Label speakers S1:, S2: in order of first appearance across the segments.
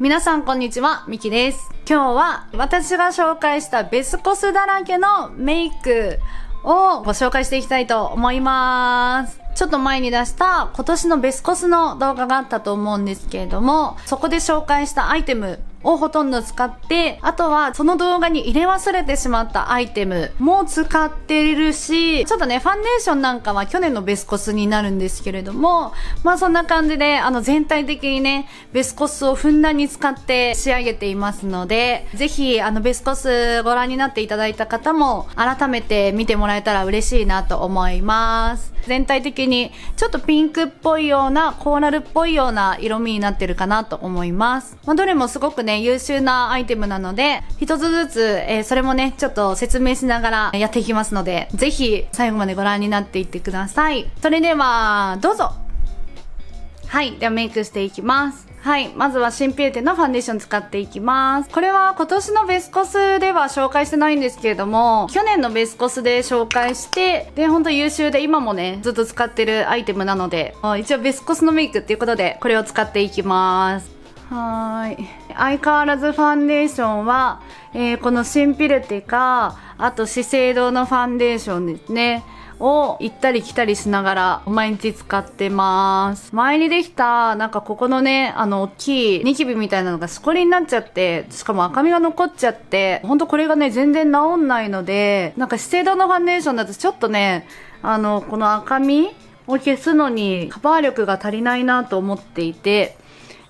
S1: 皆さんこんにちは、みきです。今日は私が紹介したベスコスだらけのメイクをご紹介していきたいと思います。ちょっと前に出した今年のベスコスの動画があったと思うんですけれども、そこで紹介したアイテムをほとんど使って、あとはその動画に入れ忘れてしまったアイテムも使っているし、ちょっとね、ファンデーションなんかは去年のベスコスになるんですけれども、まあそんな感じで、あの全体的にね、ベスコスをふんだんに使って仕上げていますので、ぜひあのベスコスご覧になっていただいた方も改めて見てもらえたら嬉しいなと思います。全体的にちょっとピンクっぽいような、コーラルっぽいような色味になってるかなと思います。まあどれもすごくね、ね、優秀なアイテムなので、一つずつ、えー、それもね、ちょっと説明しながらやっていきますので、ぜひ最後までご覧になっていってください。それでは、どうぞはい、ではメイクしていきます。はい。まずはシンピューテのファンデーション使っていきます。これは今年のベスコスでは紹介してないんですけれども、去年のベスコスで紹介して、で、ほんと優秀で今もね、ずっと使ってるアイテムなので、一応ベスコスのメイクっていうことで、これを使っていきます。はーい。相変わらずファンデーションは、えー、このシンピルティかあと資生堂のファンデーションですねを行ったり来たりしながら毎日使ってます。前にできた、なんかここのね、あの、大きいニキビみたいなのがしこりになっちゃって、しかも赤みが残っちゃって、ほんとこれがね、全然治んないので、なんか資生堂のファンデーションだとちょっとね、あの、この赤みを消すのにカバー力が足りないなと思っていて、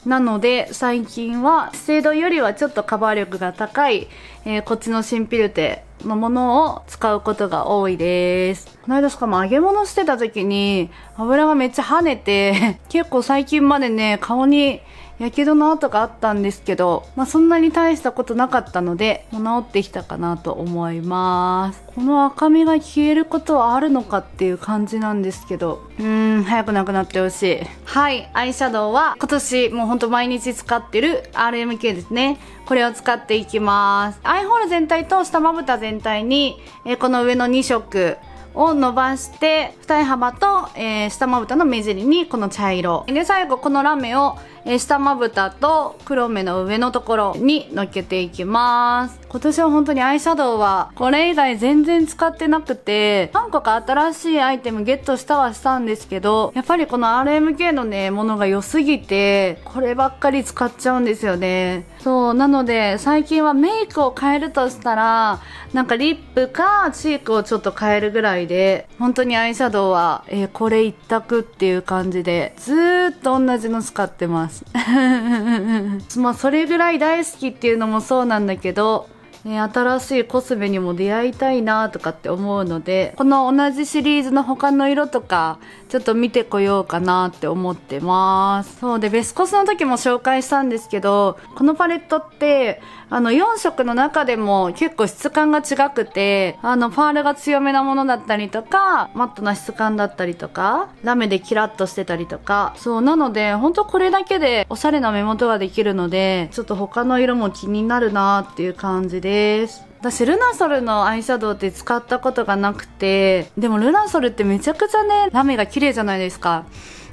S1: なので最近は資生堂よりはちょっとカバー力が高い、えー、こっちの新ピルテのものを使うことが多いです。この間しかも揚げ物してた時に油がめっちゃ跳ねて 結構最近までね顔にやけどの跡があったんですけど、まあ、そんなに大したことなかったので、もう治ってきたかなと思います。この赤みが消えることはあるのかっていう感じなんですけど、うーん、早くなくなってほしい。はい、アイシャドウは今年もうほんと毎日使ってる RMK ですね。これを使っていきます。アイホール全体と下まぶた全体に、えこの上の2色、を伸ばして二重幅と、えー、下まぶたの目尻にこの茶色で最後このラメをえー、下まぶたと黒目の上のところにのっけていきます。今年は本当にアイシャドウはこれ以外全然使ってなくて、何個か新しいアイテムゲットしたはしたんですけど、やっぱりこの RMK のね、ものが良すぎて、こればっかり使っちゃうんですよね。そう、なので最近はメイクを変えるとしたら、なんかリップかチークをちょっと変えるぐらいで、本当にアイシャドウは、えー、これ一択っていう感じで、ずーっと同じの使ってます。まあそれぐらい大好きっていうのもそうなんだけどね、新しいコスメにも出会いたいなとかって思うのでこの同じシリーズの他の色とかちょっと見てこようかなって思ってますそうでベスコスの時も紹介したんですけどこのパレットってあの4色の中でも結構質感が違くてあのパールが強めなものだったりとかマットな質感だったりとかラメでキラッとしてたりとかそうなので本当これだけでおしゃれな目元ができるのでちょっと他の色も気になるなっていう感じでです私ルナソルのアイシャドウって使ったことがなくてでもルナソルってめちゃくちゃねラメが綺麗じゃないですか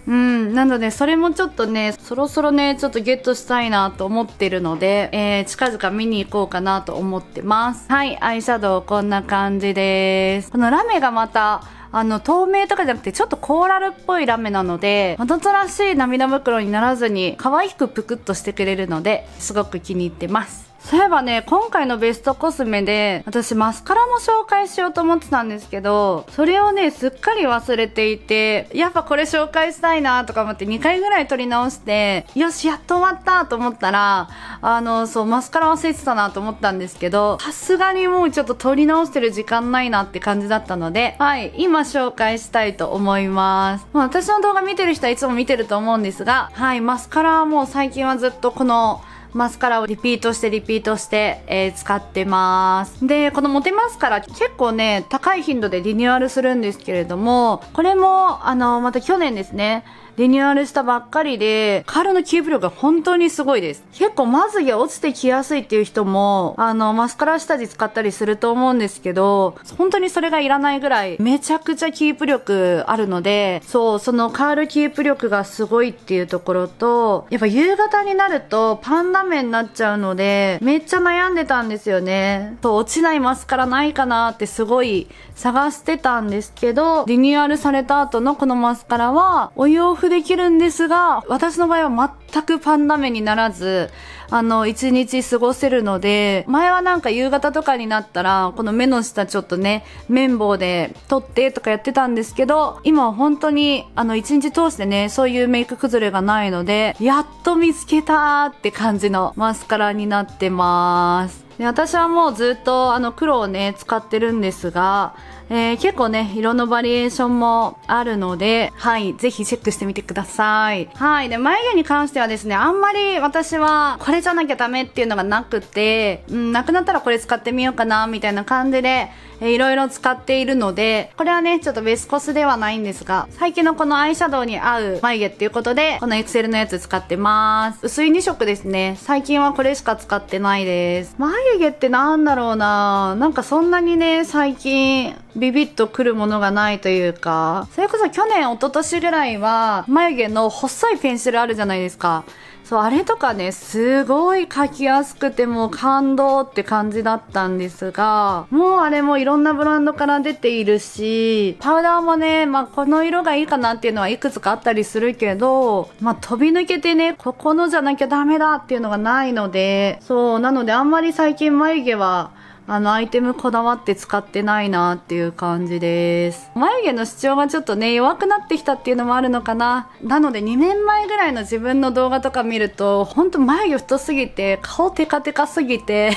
S1: うん、なので、それもちょっとね、そろそろね、ちょっとゲットしたいなと思ってるので、えー、近々見に行こうかなと思ってます。はい、アイシャドウこんな感じです。このラメがまた、あの、透明とかじゃなくて、ちょっとコーラルっぽいラメなので、わとらしい涙袋にならずに、可愛くぷくっとしてくれるので、すごく気に入ってます。そういえばね、今回のベストコスメで、私マスカラも紹介しようと思ってたんですけど、それをね、すっかり忘れていて、やっぱこれ紹介したいなとか思って2回ぐらい撮り直して、よし、やっと終わったと思ったら、あの、そう、マスカラ忘れてたなと思ったんですけど、さすがにもうちょっと撮り直してる時間ないなって感じだったので、はい、今紹介したいと思います。まあ、私の動画見てる人はいつも見てると思うんですが、はい、マスカラはもう最近はずっとこの、マスカラをリピートしてリピートして、えー、使ってます。で、このモテマスカラ結構ね、高い頻度でリニューアルするんですけれども、これも、あの、また去年ですね、リニューアルしたばっかりで、カールのキープ力が本当にすごいです。結構まいや落ちてきやすいっていう人も、あの、マスカラ下地使ったりすると思うんですけど、本当にそれがいらないぐらい、めちゃくちゃキープ力あるので、そう、そのカールキープ力がすごいっていうところと、やっぱ夕方になるとパンダ目になっちゃうので、めっちゃ悩んでたんですよね。そう、落ちないマスカラないかなってすごい探してたんですけど、リニューアルされた後のこのマスカラは、おできるんですが、私の場合は全くパンダ目にならず、あの、一日過ごせるので、前はなんか夕方とかになったら、この目の下ちょっとね、綿棒で取ってとかやってたんですけど、今は本当に、あの、一日通してね、そういうメイク崩れがないので、やっと見つけたーって感じのマスカラになってます。で私はもうずっとあの黒をね、使ってるんですが、えー、結構ね、色のバリエーションもあるので、はい、ぜひチェックしてみてください。はい、で、眉毛に関してはですね、あんまり私は、これじゃなきゃダメっていうのがなくて、うん、なくなったらこれ使ってみようかな、みたいな感じで、え色いろいろ使っているので、これはね、ちょっとベスコスではないんですが、最近のこのアイシャドウに合う眉毛っていうことで、このエクセルのやつ使ってます。薄い2色ですね。最近はこれしか使ってないです。眉毛ってなんだろうななんかそんなにね、最近、ビビッとくるものがないというか、それこそ去年、一昨年ぐらいは、眉毛の細いペンシルあるじゃないですか。そう、あれとかね、すごい描きやすくてもう感動って感じだったんですが、もうあれもいろんなブランドから出ているし、パウダーもね、まあ、この色がいいかなっていうのはいくつかあったりするけど、まあ、飛び抜けてね、ここのじゃなきゃダメだっていうのがないので、そう、なのであんまり最近眉毛は、あの、アイテムこだわって使ってないなっていう感じです。眉毛の主張がちょっとね、弱くなってきたっていうのもあるのかな。なので2年前ぐらいの自分の動画とか見ると、ほんと眉毛太すぎて、顔テカテカすぎて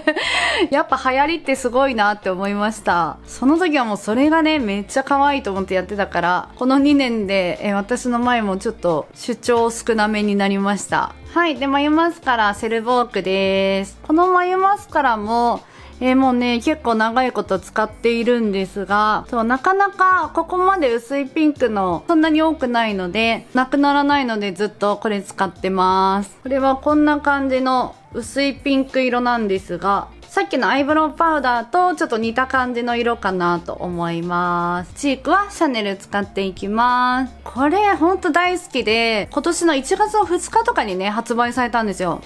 S1: やっぱ流行りってすごいなって思いました。その時はもうそれがね、めっちゃ可愛いと思ってやってたから、この2年で、え私の前もちょっと主張少なめになりました。はい。で、眉マスカラ、セルボークです。この眉マスカラも、えー、もうね、結構長いこと使っているんですが、そう、なかなかここまで薄いピンクのそんなに多くないので、なくならないのでずっとこれ使ってます。これはこんな感じの薄いピンク色なんですが、さっきのアイブロウパウダーとちょっと似た感じの色かなと思います。チークはシャネル使っていきます。これほんと大好きで、今年の1月の2日とかにね、発売されたんですよ。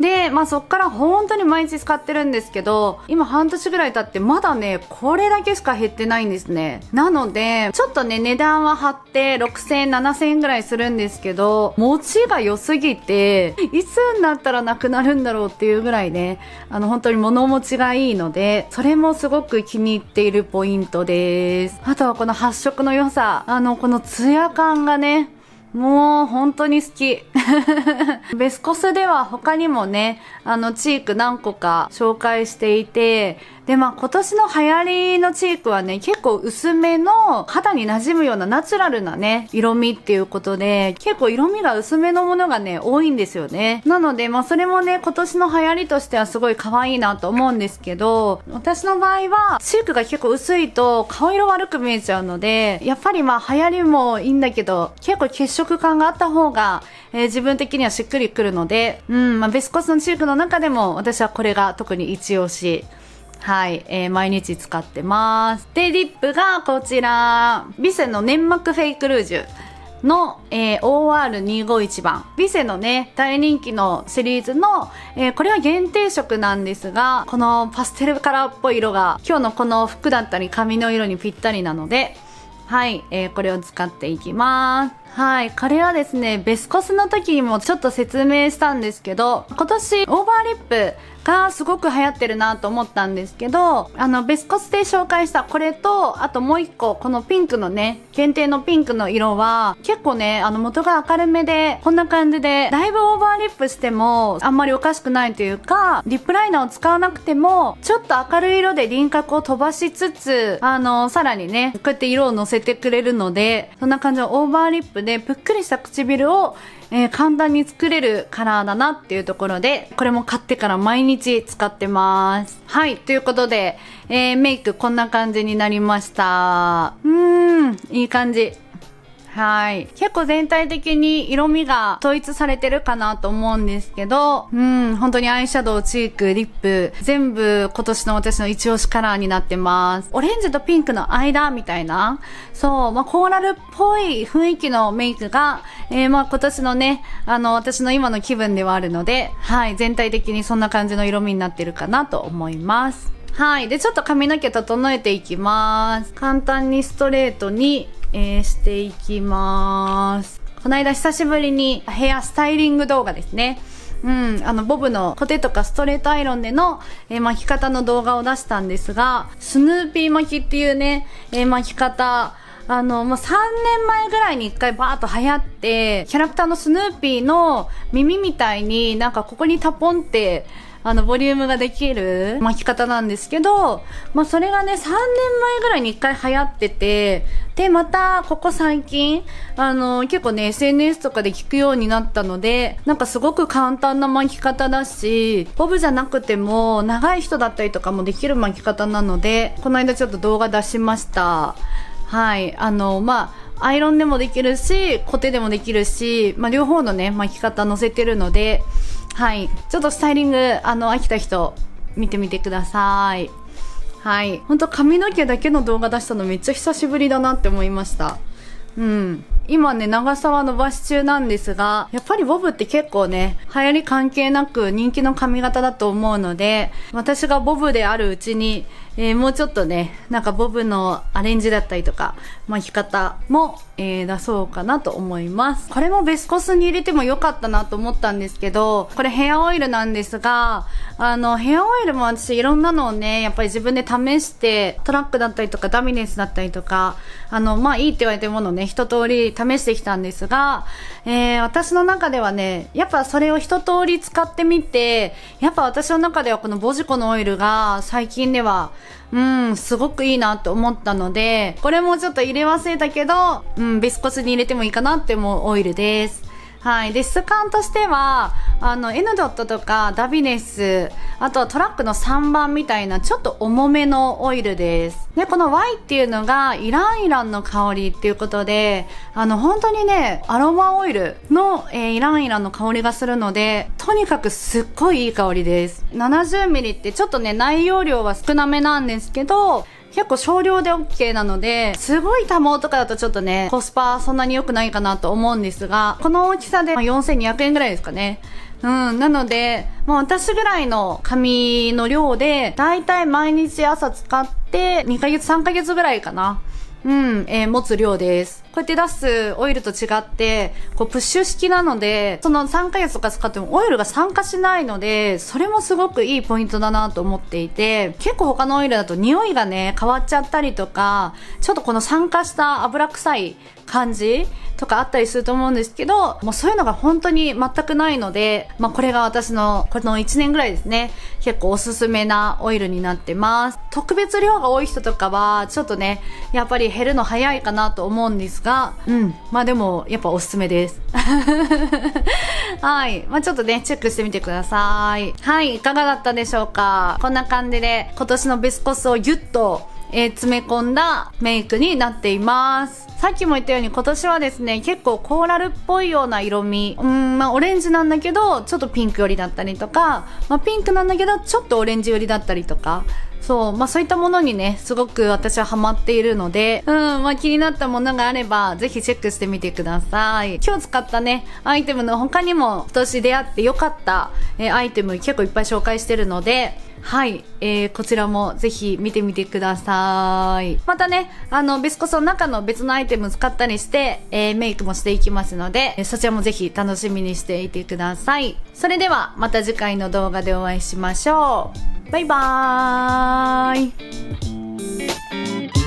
S1: で、まあそっから本当に毎日使ってるんですけど、今半年ぐらい経ってまだね、これだけしか減ってないんですね。なので、ちょっとね、値段は張って6000円、7000円ぐらいするんですけど、持ちが良すぎて、いつになったらなくなるんだろうっていうぐらいね、あの本当に物持ちがいいので、それもすごく気に入っているポイントです。あとはこの発色の良さ、あのこのツヤ感がね、もう本当に好き。ベスコスでは他にもね、あのチーク何個か紹介していて、で、まあ今年の流行りのチークはね、結構薄めの肌に馴染むようなナチュラルなね、色味っていうことで、結構色味が薄めのものがね、多いんですよね。なので、まあそれもね、今年の流行りとしてはすごい可愛いなと思うんですけど、私の場合は、チークが結構薄いと顔色悪く見えちゃうので、やっぱりまあ流行りもいいんだけど、結構血色感があった方が、えー、自分的にはしっくりくるので、うん、まあベスコスのチークの中でも私はこれが特に一押し。はい、えー、毎日使ってます。で、リップがこちら、ビセの粘膜フェイクルージュ。の、えー、OR251 番。ビセのね、大人気のシリーズの、えー、これは限定色なんですが、このパステルカラーっぽい色が、今日のこの服だったり髪の色にぴったりなので、はい、えー、これを使っていきます。はい、これはですね、ベスコスの時にもちょっと説明したんですけど、今年オーバーリップがすごく流行ってるなと思ったんですけど、あの、ベスコスで紹介したこれと、あともう一個、このピンクのね、限定のピンクの色は、結構ね、あの、元が明るめで、こんな感じで、だいぶオーバーリップしても、あんまりおかしくないというか、リップライナーを使わなくても、ちょっと明るい色で輪郭を飛ばしつつ、あの、さらにね、こうやって色を乗せてくれるので、そんな感じのオーバーリップで、ぷっくりした唇を、えー、簡単に作れるカラーだなっていうところで、これも買ってから毎日使ってます。はい、ということで、えー、メイクこんな感じになりました。うーん、いい感じ。はい。結構全体的に色味が統一されてるかなと思うんですけど、うん、本当にアイシャドウ、チーク、リップ、全部今年の私の一押しカラーになってます。オレンジとピンクの間みたいな、そう、まあ、コーラルっぽい雰囲気のメイクが、えー、ま今年のね、あの、私の今の気分ではあるので、はい、全体的にそんな感じの色味になってるかなと思います。はい。で、ちょっと髪の毛整えていきます。簡単にストレートにえー、していきます。この間久しぶりにヘアスタイリング動画ですね。うん、あの、ボブのコテとかストレートアイロンでの、えー、巻き方の動画を出したんですが、スヌーピー巻きっていうね、えー、巻き方、あの、もう3年前ぐらいに一回バーっと流行って、キャラクターのスヌーピーの耳みたいになんかここにタポンってあの、ボリュームができる巻き方なんですけど、まあ、それがね、3年前ぐらいに一回流行ってて、で、また、ここ最近、あの、結構ね、SNS とかで聞くようになったので、なんかすごく簡単な巻き方だし、ボブじゃなくても、長い人だったりとかもできる巻き方なので、この間ちょっと動画出しました。はい。あの、まあ、アイロンでもできるし、コテでもできるし、まあ、両方のね、巻き方載せてるので、はいちょっとスタイリングあの飽きた人見てみてくださいはい本当髪の毛だけの動画出したのめっちゃ久しぶりだなって思いましたうん今ね、長さは伸ばし中なんですが、やっぱりボブって結構ね、流行り関係なく人気の髪型だと思うので、私がボブであるうちに、えー、もうちょっとね、なんかボブのアレンジだったりとか、巻き方も、えー、出そうかなと思います。これもベスコスに入れても良かったなと思ったんですけど、これヘアオイルなんですが、あの、ヘアオイルも私いろんなのをね、やっぱり自分で試して、トラックだったりとかダミネスだったりとか、あの、まあ、いいって言われてるものをね、一通り試してきたんですが、えー、私の中ではね、やっぱそれを一通り使ってみて、やっぱ私の中ではこのボジコのオイルが最近では、うん、すごくいいなと思ったので、これもちょっと入れ忘れたけど、うん、ビスコスに入れてもいいかなって思うオイルです。はい、で質感としてはあの N ドットとかダビネスあとはトラックの3番みたいなちょっと重めのオイルですでこの Y っていうのがイランイランの香りっていうことであの本当にねアロマオイルの、えー、イランイランの香りがするのでとにかくすっごいいい香りです 70ml ってちょっとね内容量は少なめなんですけど結構少量で OK なので、すごい多毛とかだとちょっとね、コスパそんなに良くないかなと思うんですが、この大きさで4200円ぐらいですかね。うん、なので、もう私ぐらいの髪の量で、だいたい毎日朝使って、2ヶ月3ヶ月ぐらいかな。うん、えー、持つ量です。こうやって出すオイルと違って、こうプッシュ式なので、その3ヶ月とか使ってもオイルが酸化しないので、それもすごくいいポイントだなと思っていて、結構他のオイルだと匂いがね、変わっちゃったりとか、ちょっとこの酸化した油臭い感じとかあったりすると思うんですけど、もうそういうのが本当に全くないので、まあこれが私のこの1年ぐらいですね、結構おすすめなオイルになってます。特別量が多い人とかは、ちょっとね、やっぱり減るの早いかなと思うんですが、うん、まあでもやっぱおすすめです はい。まあ、ちょっとね、チェックしてみてください。はい、いかがだったでしょうかこんな感じで、今年のベスコスをぎゅっと、えー、詰め込んだメイクになっています。さっきも言ったように今年はですね、結構コーラルっぽいような色味。うん、まあオレンジなんだけど、ちょっとピンク寄りだったりとか、まあピンクなんだけど、ちょっとオレンジ寄りだったりとか、そう、まあそういったものにね、すごく私はハマっているので、うん、まあ気になったものがあれば、ぜひチェックしてみてください。今日使ったね、アイテムの他にも、今年出会って良かった、えー、アイテム結構いっぱい紹介してるので、はい、えー、こちらもぜひ見てみてください。またね、あの、ビスコソの中の別のアイテム使ったりして、えー、メイクもしていきますので、えそちらもぜひ楽しみにしていてください。それでは、また次回の動画でお会いしましょう。バイバーイ